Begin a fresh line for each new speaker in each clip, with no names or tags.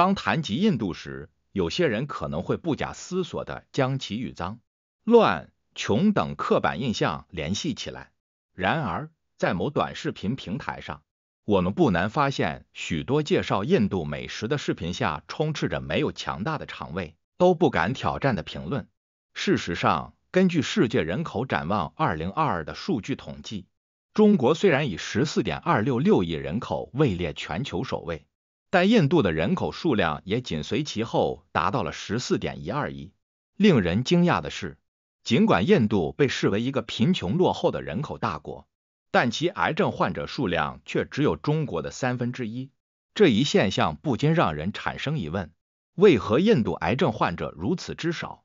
当谈及印度时，有些人可能会不假思索地将其与脏、乱、穷等刻板印象联系起来。然而，在某短视频平台上，我们不难发现，许多介绍印度美食的视频下充斥着“没有强大的肠胃都不敢挑战”的评论。事实上，根据《世界人口展望2022》的数据统计，中国虽然以十四点二六六亿人口位列全球首位。但印度的人口数量也紧随其后，达到了十四点一二亿。令人惊讶的是，尽管印度被视为一个贫穷落后的人口大国，但其癌症患者数量却只有中国的三分之一。这一现象不禁让人产生疑问：为何印度癌症患者如此之少？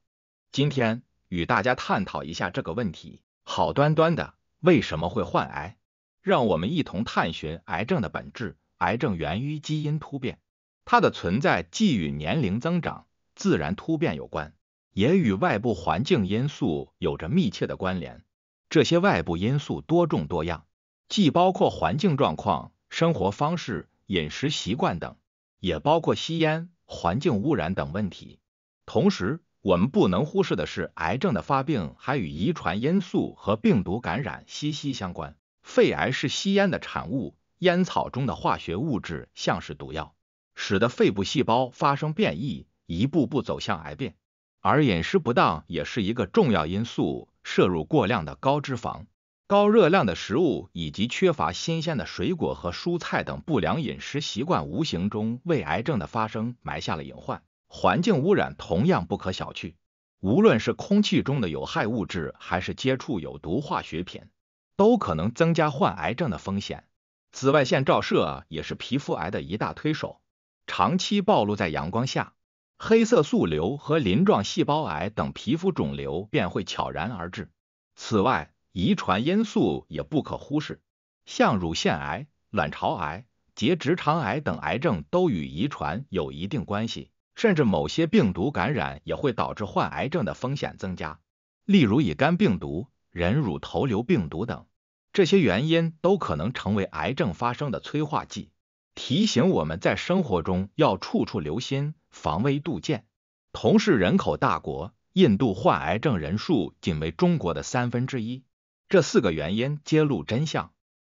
今天与大家探讨一下这个问题。好端端的为什么会患癌？让我们一同探寻癌症的本质。癌症源于基因突变，它的存在既与年龄增长、自然突变有关，也与外部环境因素有着密切的关联。这些外部因素多种多样，既包括环境状况、生活方式、饮食习惯等，也包括吸烟、环境污染等问题。同时，我们不能忽视的是，癌症的发病还与遗传因素和病毒感染息息相关。肺癌是吸烟的产物。烟草中的化学物质像是毒药，使得肺部细胞发生变异，一步步走向癌变。而饮食不当也是一个重要因素，摄入过量的高脂肪、高热量的食物，以及缺乏新鲜的水果和蔬菜等不良饮食习惯，无形中为癌症的发生埋下了隐患。环境污染同样不可小觑，无论是空气中的有害物质，还是接触有毒化学品，都可能增加患癌症的风险。紫外线照射也是皮肤癌的一大推手，长期暴露在阳光下，黑色素瘤和鳞状细胞癌等皮肤肿瘤便会悄然而至。此外，遗传因素也不可忽视，像乳腺癌、卵巢癌、结直肠癌等癌症都与遗传有一定关系，甚至某些病毒感染也会导致患癌症的风险增加，例如乙肝病毒、人乳头瘤病毒等。这些原因都可能成为癌症发生的催化剂，提醒我们在生活中要处处留心，防微杜渐。同是人口大国，印度患癌症人数仅为中国的三分之一。这四个原因揭露真相：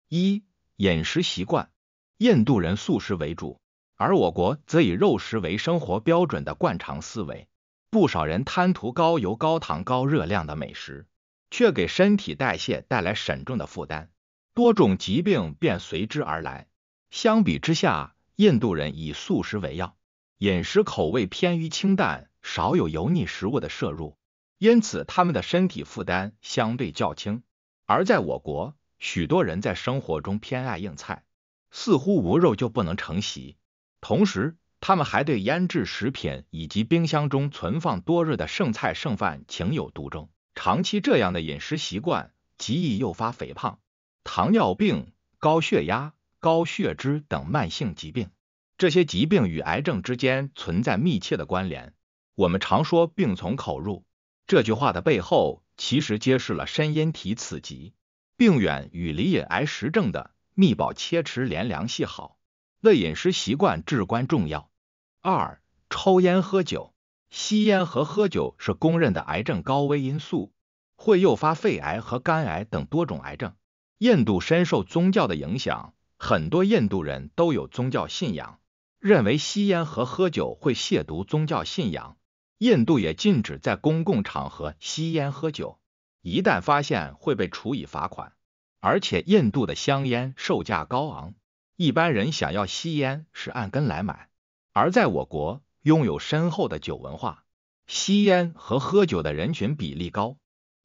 一、饮食习惯，印度人素食为主，而我国则以肉食为生活标准的惯常思维，不少人贪图高油、高糖、高热量的美食。却给身体代谢带来沉重的负担，多种疾病便随之而来。相比之下，印度人以素食为要，饮食口味偏于清淡，少有油腻食物的摄入，因此他们的身体负担相对较轻。而在我国，许多人在生活中偏爱硬菜，似乎无肉就不能成席。同时，他们还对腌制食品以及冰箱中存放多日的剩菜剩饭情有独钟。长期这样的饮食习惯极易诱发肥胖、糖尿病、高血压、高血脂等慢性疾病，这些疾病与癌症之间存在密切的关联。我们常说“病从口入”，这句话的背后其实揭示了深因体此疾病源与离饮癌实症的密保切持连梁系好，的饮食习惯至关重要。二、抽烟喝酒。吸烟和喝酒是公认的癌症高危因素，会诱发肺癌和肝癌等多种癌症。印度深受宗教的影响，很多印度人都有宗教信仰，认为吸烟和喝酒会亵渎宗教信仰。印度也禁止在公共场合吸烟喝酒，一旦发现会被处以罚款，而且印度的香烟售价高昂，一般人想要吸烟是按根来买，而在我国。拥有深厚的酒文化，吸烟和喝酒的人群比例高。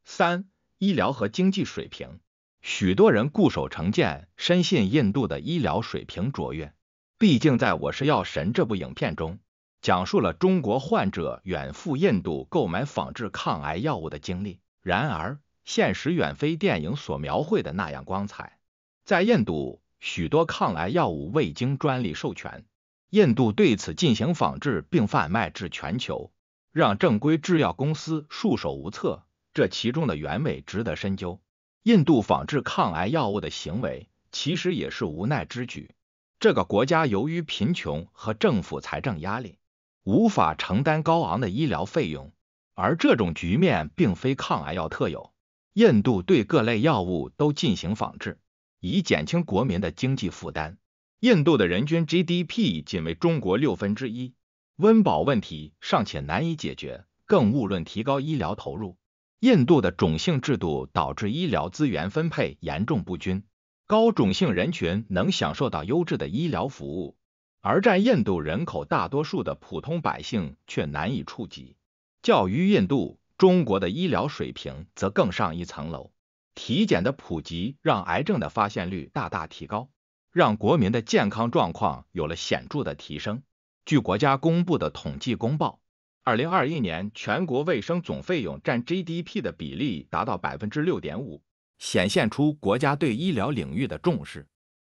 三、医疗和经济水平，许多人固守成见，深信印度的医疗水平卓越。毕竟，在《我是药神》这部影片中，讲述了中国患者远赴印度购买仿制抗癌药物的经历。然而，现实远非电影所描绘的那样光彩。在印度，许多抗癌药物未经专利授权。印度对此进行仿制并贩卖至全球，让正规制药公司束手无策。这其中的原委值得深究。印度仿制抗癌药物的行为，其实也是无奈之举。这个国家由于贫穷和政府财政压力，无法承担高昂的医疗费用。而这种局面并非抗癌药特有，印度对各类药物都进行仿制，以减轻国民的经济负担。印度的人均 GDP 仅为中国六分之一，温饱问题尚且难以解决，更勿论提高医疗投入。印度的种姓制度导致医疗资源分配严重不均，高种姓人群能享受到优质的医疗服务，而占印度人口大多数的普通百姓却难以触及。较于印度，中国的医疗水平则更上一层楼，体检的普及让癌症的发现率大大提高。让国民的健康状况有了显著的提升。据国家公布的统计公报，2021年全国卫生总费用占 GDP 的比例达到百分之六点五，显现出国家对医疗领域的重视。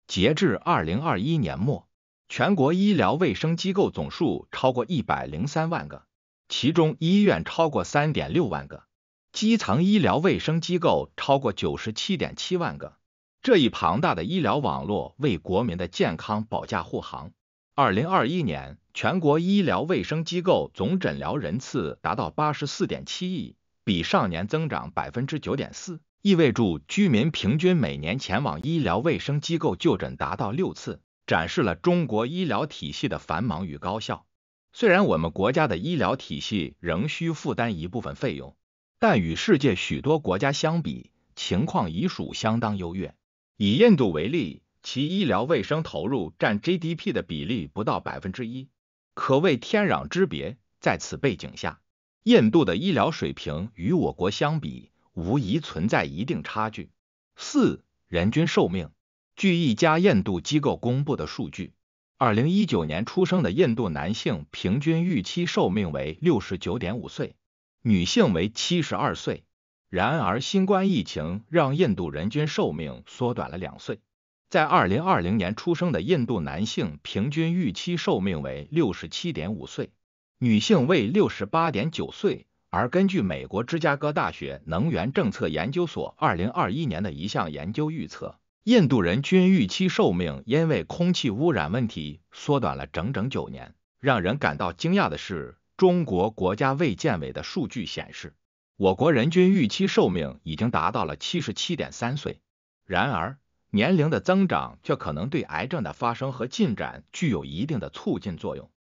截至2021年末，全国医疗卫生机构总数超过一百零三万个，其中医院超过三点六万个，基层医疗卫生机构超过九十七点七万个。这一庞大的医疗网络为国民的健康保驾护航。二零二一年，全国医疗卫生机构总诊疗人次达到八十四点七亿，比上年增长百分之九点四，意味着居民平均每年前往医疗卫生机构就诊达到六次，展示了中国医疗体系的繁忙与高效。虽然我们国家的医疗体系仍需负担一部分费用，但与世界许多国家相比，情况已属相当优越。以印度为例，其医疗卫生投入占 GDP 的比例不到百分之一，可谓天壤之别。在此背景下，印度的医疗水平与我国相比，无疑存在一定差距。四、人均寿命，据一家印度机构公布的数据，二零一九年出生的印度男性平均预期寿命为六十九点五岁，女性为七十二岁。然而，新冠疫情让印度人均寿命缩短了两岁。在二零二零年出生的印度男性平均预期寿命为六十七点五岁，女性为六十八点九岁。而根据美国芝加哥大学能源政策研究所二零二一年的一项研究预测，印度人均预期寿命因为空气污染问题缩短了整整九年。让人感到惊讶的是，中国国家卫健委的数据显示。我国人均预期寿命已经达到了七十七点三岁，然而年龄的增长却可能对癌症的发生和进展具有一定的促进作用。